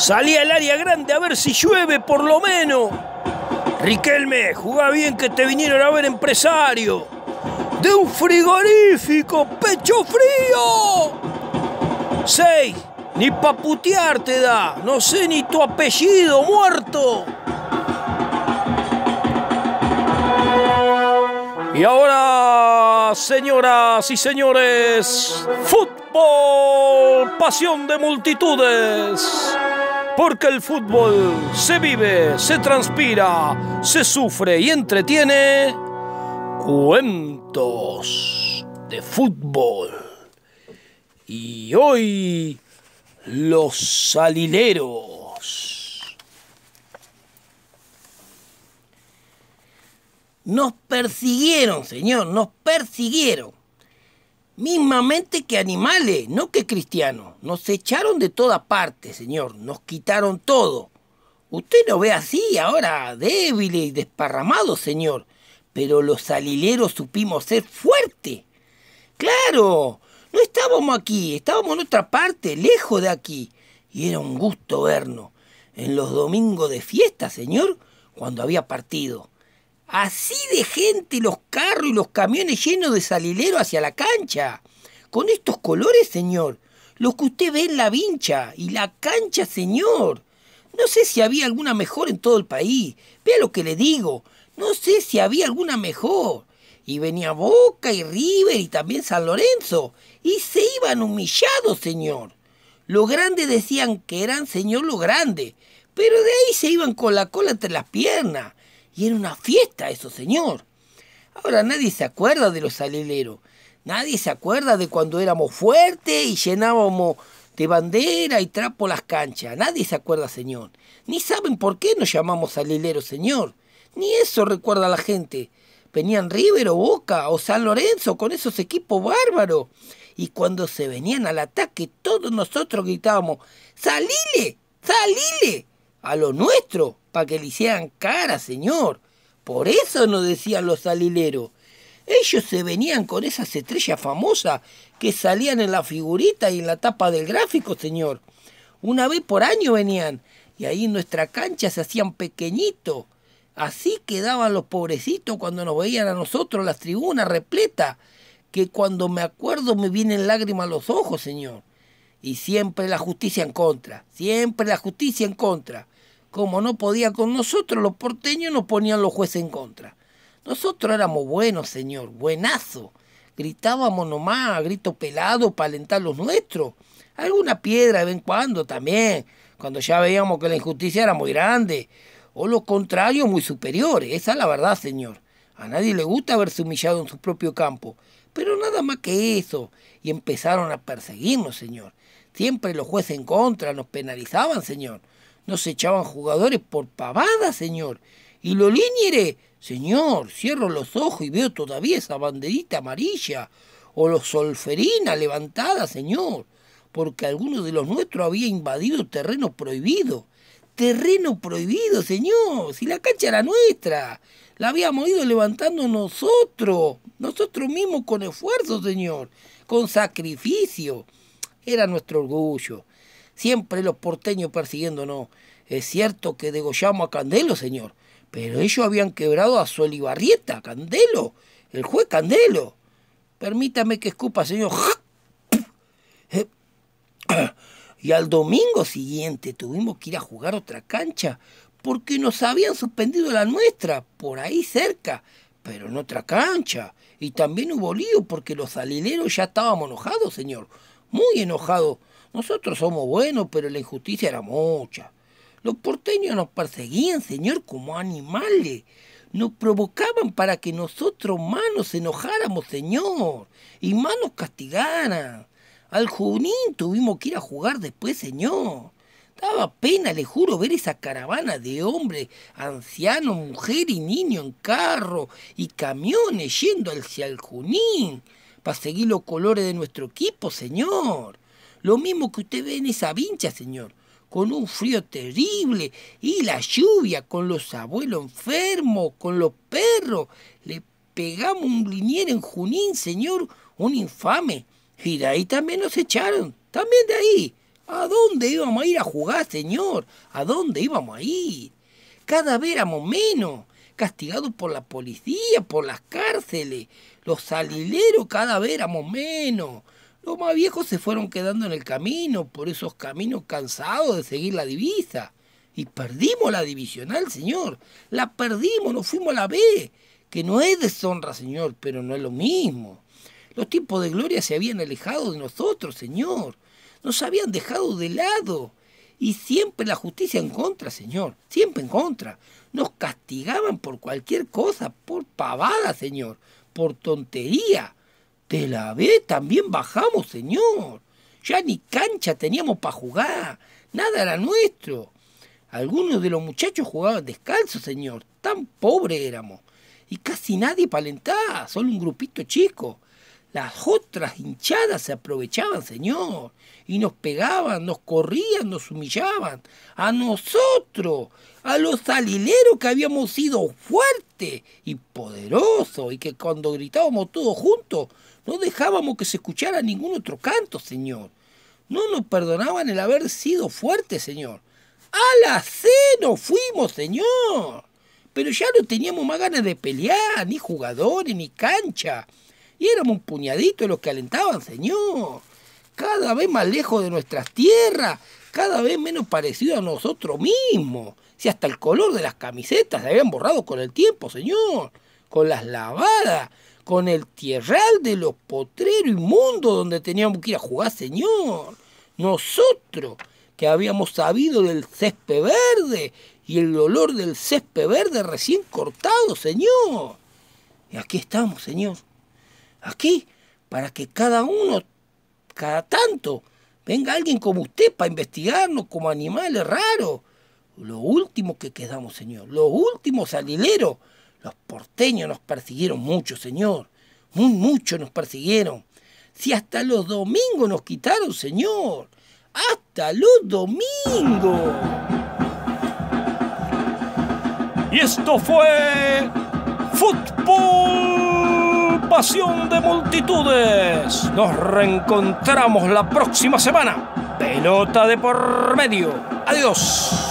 Salía al área grande a ver si llueve por lo menos. Riquelme, jugá bien que te vinieron a ver empresario. De un frigorífico, pecho frío. Seis, ni pa' putear te da. No sé ni tu apellido, muerto. Y ahora, señoras y señores, fútbol, pasión de multitudes. Porque el fútbol se vive, se transpira, se sufre y entretiene. Cuentos de fútbol. Y hoy, los salineros Nos persiguieron, señor, nos persiguieron mismamente que animales, no que cristianos. Nos echaron de toda parte, señor, nos quitaron todo. Usted nos ve así, ahora débiles y desparramado, señor, pero los alileros supimos ser fuertes. Claro, no estábamos aquí, estábamos en otra parte, lejos de aquí, y era un gusto vernos en los domingos de fiesta, señor, cuando había partido. Así de gente los carros y los camiones llenos de salilero hacia la cancha. Con estos colores, señor. Los que usted ve en la vincha y la cancha, señor. No sé si había alguna mejor en todo el país. Vea lo que le digo. No sé si había alguna mejor. Y venía Boca y River y también San Lorenzo. Y se iban humillados, señor. Los grandes decían que eran señor los grandes. Pero de ahí se iban con la cola entre las piernas. Y era una fiesta eso, señor. Ahora nadie se acuerda de los salileros. Nadie se acuerda de cuando éramos fuertes y llenábamos de bandera y trapo las canchas. Nadie se acuerda, señor. Ni saben por qué nos llamamos salileros, señor. Ni eso recuerda la gente. Venían River o Boca o San Lorenzo con esos equipos bárbaros. Y cuando se venían al ataque, todos nosotros gritábamos, ¡Salile! ¡Salile! A lo nuestro, para que le hicieran cara, señor. Por eso nos decían los salileros. Ellos se venían con esas estrellas famosas que salían en la figurita y en la tapa del gráfico, señor. Una vez por año venían y ahí nuestra cancha se hacían pequeñitos. Así quedaban los pobrecitos cuando nos veían a nosotros las tribunas repletas, que cuando me acuerdo me vienen lágrimas a los ojos, señor. Y siempre la justicia en contra, siempre la justicia en contra como no podía con nosotros, los porteños nos ponían los jueces en contra. Nosotros éramos buenos, señor, buenazo. Gritábamos nomás, a grito pelado, para alentar los nuestros. Alguna piedra de vez en cuando también, cuando ya veíamos que la injusticia era muy grande. O lo contrario, muy superiores. Esa es la verdad, señor. A nadie le gusta verse humillado en su propio campo. Pero nada más que eso. Y empezaron a perseguirnos, señor. Siempre los jueces en contra nos penalizaban, señor nos echaban jugadores por pavada, señor. Y lo líneres, señor, cierro los ojos y veo todavía esa banderita amarilla o los solferinas levantada, señor, porque alguno de los nuestros había invadido terreno prohibido. Terreno prohibido, señor, si la cancha era nuestra, la habíamos ido levantando nosotros, nosotros mismos con esfuerzo, señor, con sacrificio. Era nuestro orgullo Siempre los porteños persiguiéndonos. Es cierto que degollamos a Candelo, señor, pero ellos habían quebrado a Solibarrieta, Candelo, el juez Candelo. Permítame que escupa, señor. Y al domingo siguiente tuvimos que ir a jugar otra cancha porque nos habían suspendido la nuestra, por ahí cerca, pero en otra cancha. Y también hubo lío porque los alileros ya estábamos enojados, señor. Muy enojados nosotros somos buenos, pero la injusticia era mucha. Los porteños nos perseguían, señor, como animales. Nos provocaban para que nosotros manos nos enojáramos, señor, y manos nos castigaran. Al Junín tuvimos que ir a jugar después, señor. Daba pena, le juro, ver esa caravana de hombres, ancianos, mujeres y niños en carro y camiones yendo hacia el Junín para seguir los colores de nuestro equipo, señor. Lo mismo que usted ve en esa vincha, señor, con un frío terrible y la lluvia, con los abuelos enfermos, con los perros. Le pegamos un linier en Junín, señor, un infame. Y de ahí también nos echaron, también de ahí. ¿A dónde íbamos a ir a jugar, señor? ¿A dónde íbamos a ir? Cada vez éramos menos, castigados por la policía, por las cárceles. Los salileros cada vez éramos menos. Los más viejos se fueron quedando en el camino, por esos caminos cansados de seguir la divisa. Y perdimos la divisional, señor. La perdimos, nos fuimos a la B. Que no es deshonra, señor, pero no es lo mismo. Los tipos de gloria se habían alejado de nosotros, señor. Nos habían dejado de lado. Y siempre la justicia en contra, señor. Siempre en contra. Nos castigaban por cualquier cosa, por pavada, señor. Por tontería. ¿Te la ve? También bajamos, señor. Ya ni cancha teníamos para jugar. Nada era nuestro. Algunos de los muchachos jugaban descalzos, señor. Tan pobres éramos. Y casi nadie palentaba, solo un grupito chico. Las otras hinchadas se aprovechaban, señor, y nos pegaban, nos corrían, nos humillaban. A nosotros, a los alileros que habíamos sido fuertes y poderosos, y que cuando gritábamos todos juntos, no dejábamos que se escuchara ningún otro canto, Señor. No nos perdonaban el haber sido fuertes, Señor. A la C nos fuimos, Señor. Pero ya no teníamos más ganas de pelear, ni jugadores, ni cancha. Y éramos un puñadito los que alentaban, Señor. Cada vez más lejos de nuestras tierras, cada vez menos parecido a nosotros mismos. Si hasta el color de las camisetas se habían borrado con el tiempo, Señor. Con las lavadas con el tierral de los potreros inmundos donde teníamos que ir a jugar, señor. Nosotros, que habíamos sabido del césped verde y el olor del césped verde recién cortado, señor. Y aquí estamos, señor. Aquí, para que cada uno, cada tanto, venga alguien como usted para investigarnos como animales raros. Lo último que quedamos, señor. Los últimos salileros los porteños nos persiguieron mucho, señor. Muy mucho nos persiguieron. Si hasta los domingos nos quitaron, señor. Hasta los domingos. Y esto fue Fútbol Pasión de Multitudes. Nos reencontramos la próxima semana. Pelota de por medio. Adiós.